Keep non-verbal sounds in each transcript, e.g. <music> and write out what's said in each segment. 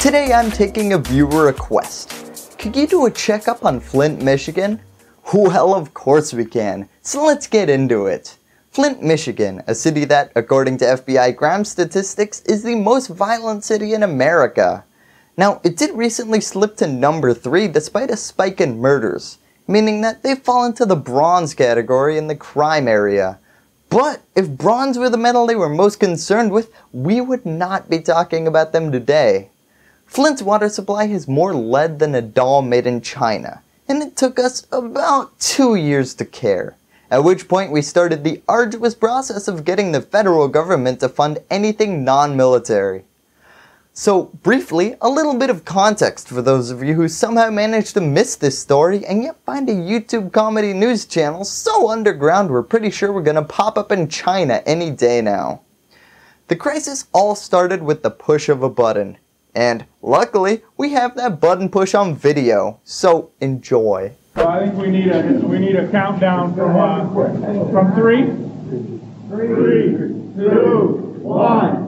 Today I'm taking a viewer request. Could you do a checkup on Flint, Michigan? Well, of course we can, so let's get into it. Flint, Michigan, a city that, according to FBI crime statistics, is the most violent city in America. Now, it did recently slip to number 3 despite a spike in murders, meaning that they fall into the bronze category in the crime area. But if bronze were the metal they were most concerned with, we would not be talking about them today. Flint's water supply has more lead than a doll made in China, and it took us about two years to care. At which point we started the arduous process of getting the federal government to fund anything non-military. So briefly, a little bit of context for those of you who somehow managed to miss this story and yet find a YouTube comedy news channel so underground we're pretty sure we're gonna pop up in China any day now. The crisis all started with the push of a button. And luckily, we have that button push on video, so enjoy. So I think we need a we need a countdown from uh, from three. Three, two, one.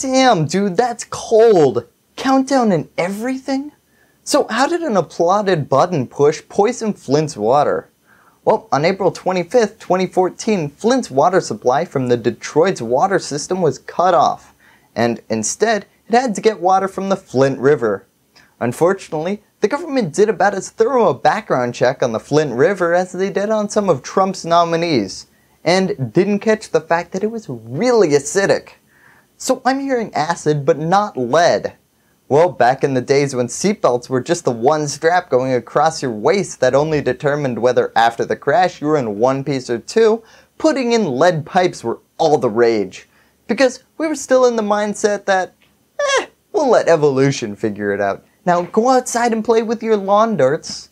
Damn, dude, that's cold. Countdown and everything? So how did an applauded button push poison Flint's water? Well, on April 25th, 2014, Flint's water supply from the Detroit's water system was cut off, and instead, it had to get water from the Flint River. Unfortunately, the government did about as thorough a background check on the Flint River as they did on some of Trump's nominees, and didn't catch the fact that it was really acidic. So I'm hearing acid, but not lead. Well, back in the days when seatbelts were just the one strap going across your waist that only determined whether after the crash you were in one piece or two, putting in lead pipes were all the rage. Because we were still in the mindset that, eh, we'll let evolution figure it out. Now go outside and play with your lawn darts.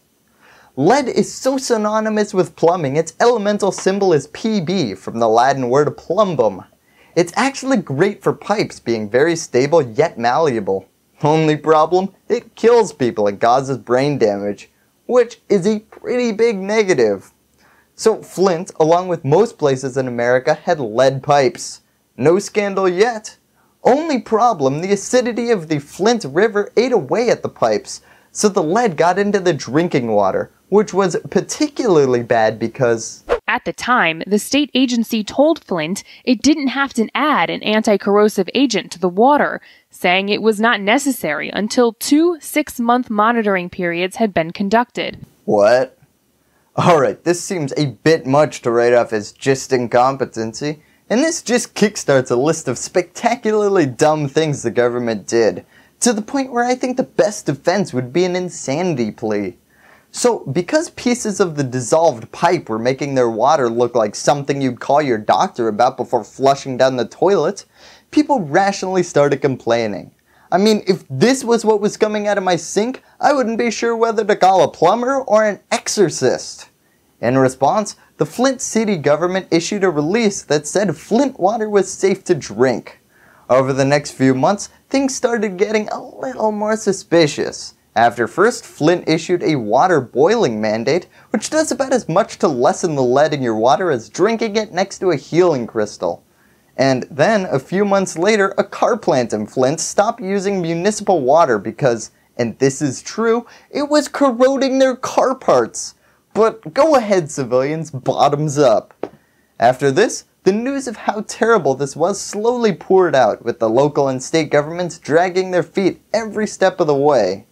Lead is so synonymous with plumbing, its elemental symbol is PB from the Latin word plumbum. It's actually great for pipes being very stable yet malleable. Only problem, it kills people and causes brain damage, which is a pretty big negative. So Flint, along with most places in America, had lead pipes. No scandal yet. Only problem, the acidity of the Flint River ate away at the pipes, so the lead got into the drinking water, which was particularly bad because at the time, the state agency told Flint it didn't have to add an anti corrosive agent to the water, saying it was not necessary until two six month monitoring periods had been conducted. What? Alright, this seems a bit much to write off as just incompetency, and this just kickstarts a list of spectacularly dumb things the government did, to the point where I think the best defense would be an insanity plea. So because pieces of the dissolved pipe were making their water look like something you'd call your doctor about before flushing down the toilet, people rationally started complaining. I mean, if this was what was coming out of my sink, I wouldn't be sure whether to call a plumber or an exorcist. In response, the Flint City government issued a release that said Flint water was safe to drink. Over the next few months, things started getting a little more suspicious. After first, Flint issued a water boiling mandate, which does about as much to lessen the lead in your water as drinking it next to a healing crystal. And then, a few months later, a car plant in Flint stopped using municipal water because, and this is true, it was corroding their car parts. But go ahead, civilians, bottoms up. After this, the news of how terrible this was slowly poured out, with the local and state governments dragging their feet every step of the way.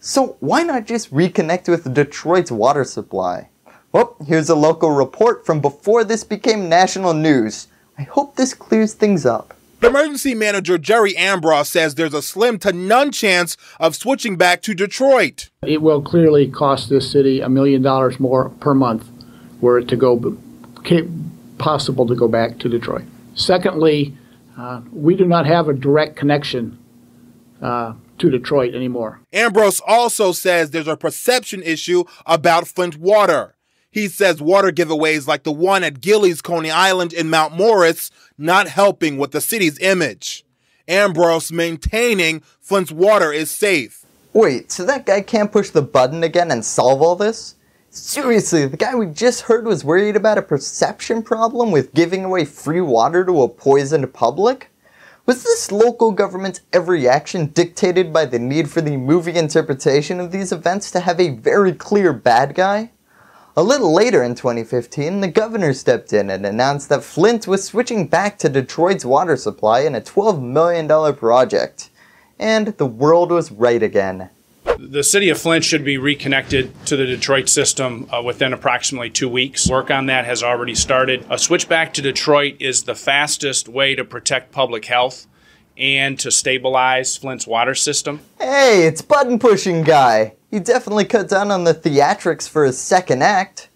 So why not just reconnect with Detroit's water supply? Well, here's a local report from before this became national news. I hope this clears things up. Emergency manager Jerry Ambrose says there's a slim to none chance of switching back to Detroit. It will clearly cost this city a million dollars more per month were it to go possible to go back to Detroit. Secondly, uh, we do not have a direct connection uh, to Detroit anymore. Ambrose also says there's a perception issue about Flint water. He says water giveaways like the one at Gillies, Coney Island, in Mount Morris not helping with the city's image. Ambrose maintaining Flint's water is safe. Wait, so that guy can't push the button again and solve all this? Seriously, the guy we just heard was worried about a perception problem with giving away free water to a poisoned public? Was this local government's every action dictated by the need for the movie interpretation of these events to have a very clear bad guy? A little later in 2015, the governor stepped in and announced that Flint was switching back to Detroit's water supply in a $12 million project. And the world was right again. The city of Flint should be reconnected to the Detroit system uh, within approximately two weeks. Work on that has already started. A switch back to Detroit is the fastest way to protect public health and to stabilize Flint's water system. Hey, it's button pushing guy. He definitely cut down on the theatrics for his second act.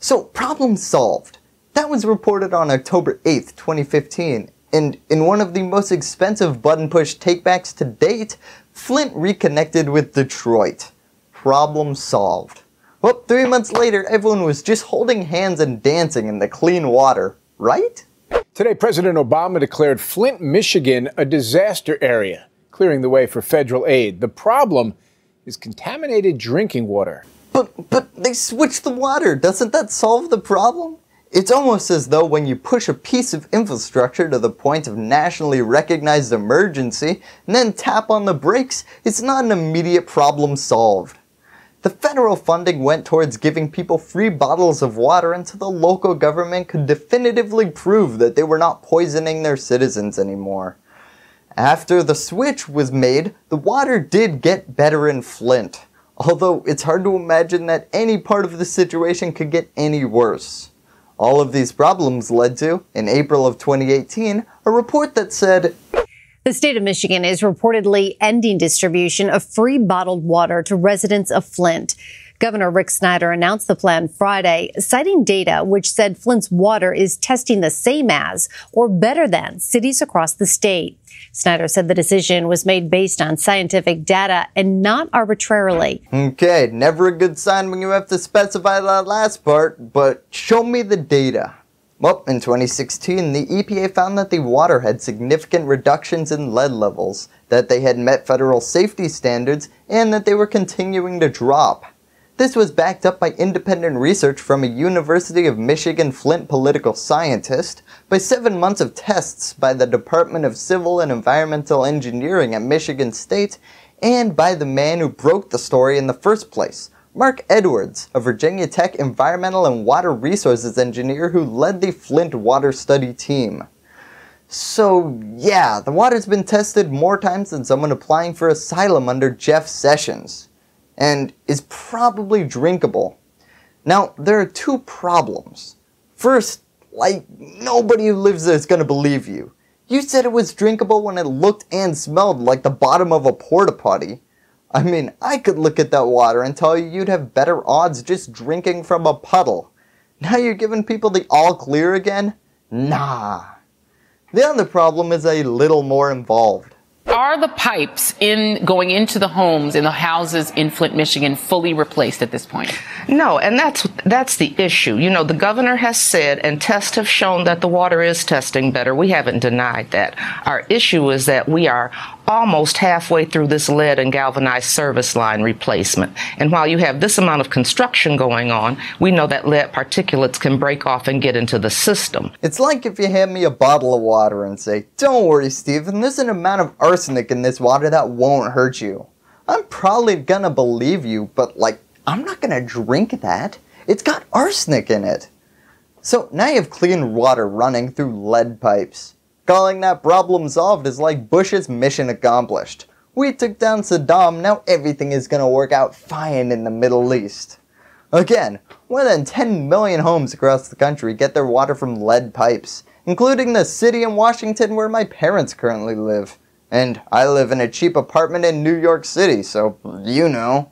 So, problem solved. That was reported on October 8th, 2015, and in one of the most expensive button push takebacks to date, Flint reconnected with Detroit. Problem solved. Well, three months later, everyone was just holding hands and dancing in the clean water, right? Today, President Obama declared Flint, Michigan a disaster area, clearing the way for federal aid. The problem is contaminated drinking water. But, but they switched the water. Doesn't that solve the problem? It's almost as though when you push a piece of infrastructure to the point of nationally recognized emergency and then tap on the brakes, it's not an immediate problem solved. The federal funding went towards giving people free bottles of water until the local government could definitively prove that they were not poisoning their citizens anymore. After the switch was made, the water did get better in Flint, although it's hard to imagine that any part of the situation could get any worse. All of these problems led to, in April of 2018, a report that said, the state of Michigan is reportedly ending distribution of free bottled water to residents of Flint. Governor Rick Snyder announced the plan Friday, citing data which said Flint's water is testing the same as or better than cities across the state. Snyder said the decision was made based on scientific data and not arbitrarily. Okay, never a good sign when you have to specify that last part, but show me the data. Well, in 2016, the EPA found that the water had significant reductions in lead levels, that they had met federal safety standards, and that they were continuing to drop. This was backed up by independent research from a University of Michigan Flint political scientist, by seven months of tests by the Department of Civil and Environmental Engineering at Michigan State, and by the man who broke the story in the first place, Mark Edwards, a Virginia Tech environmental and water resources engineer who led the Flint water study team. So yeah, the water's been tested more times than someone applying for asylum under Jeff Sessions and is probably drinkable. Now, there are two problems. First, like, nobody who lives there is going to believe you. You said it was drinkable when it looked and smelled like the bottom of a porta potty. I mean, I could look at that water and tell you you'd have better odds just drinking from a puddle. Now you're giving people the all clear again? Nah. The other problem is a little more involved are the pipes in going into the homes in the houses in Flint, Michigan, fully replaced at this point? No, and that's that's the issue. You know, the governor has said, and tests have shown that the water is testing better. We haven't denied that. Our issue is that we are almost halfway through this lead and galvanized service line replacement. And while you have this amount of construction going on, we know that lead particulates can break off and get into the system. It's like if you hand me a bottle of water and say, Don't worry, Stephen, there's an amount of arsenic in this water that won't hurt you. I'm probably gonna believe you, but like, I'm not gonna drink that. It's got arsenic in it. So now you have clean water running through lead pipes. Calling that problem solved is like Bush's mission accomplished. We took down Saddam, now everything is gonna work out fine in the Middle East. Again, more than 10 million homes across the country get their water from lead pipes, including the city in Washington where my parents currently live. And I live in a cheap apartment in New York City, so you know.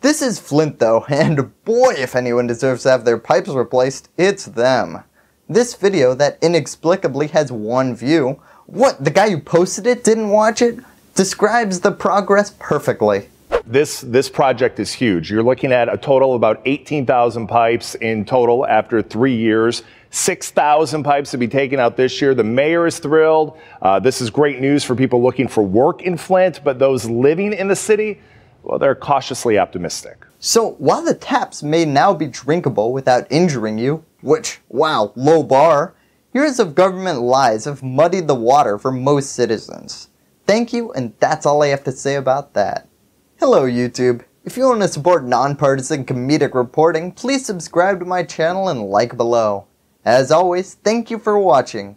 This is Flint though, <laughs> and boy if anyone deserves to have their pipes replaced, it's them. This video that inexplicably has one view, what, the guy who posted it didn't watch it, describes the progress perfectly. This, this project is huge. You're looking at a total of about 18,000 pipes in total after three years. 6,000 pipes to be taken out this year. The mayor is thrilled. Uh, this is great news for people looking for work in Flint, but those living in the city, well, they're cautiously optimistic. So while the taps may now be drinkable without injuring you, which, wow, low bar, years of government lies have muddied the water for most citizens. Thank you, and that's all I have to say about that. Hello YouTube. If you want to support nonpartisan comedic reporting, please subscribe to my channel and like below. As always, thank you for watching.